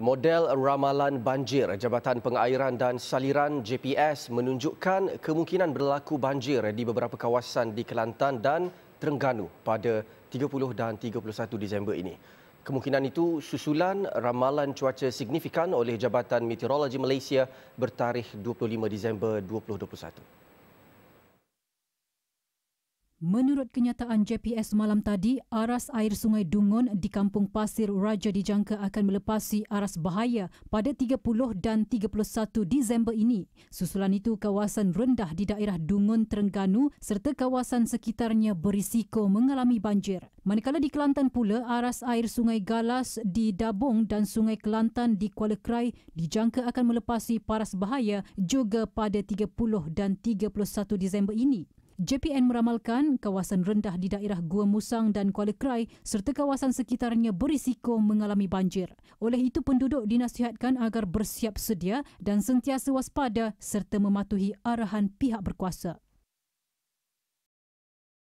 Model ramalan banjir Jabatan Pengairan dan Saliran JPS menunjukkan kemungkinan berlaku banjir di beberapa kawasan di Kelantan dan Terengganu pada 30 dan 31 Disember ini. Kemungkinan itu susulan ramalan cuaca signifikan oleh Jabatan Meteorologi Malaysia bertarikh 25 Disember 2021. Menurut kenyataan JPS malam tadi, aras air Sungai Dungun di Kampung Pasir Raja dijangka akan melepasi aras bahaya pada 30 dan 31 Disember ini. Susulan itu, kawasan rendah di daerah Dungun Terengganu serta kawasan sekitarnya berisiko mengalami banjir. Manakala di Kelantan pula, aras air Sungai Galas di Dabong dan Sungai Kelantan di Kuala Krai dijangka akan melepasi paras bahaya juga pada 30 dan 31 Disember ini. JPN meramalkan kawasan rendah di daerah Gua Musang dan Kuala Krai serta kawasan sekitarnya berisiko mengalami banjir. Oleh itu, penduduk dinasihatkan agar bersiap sedia dan sentiasa waspada serta mematuhi arahan pihak berkuasa.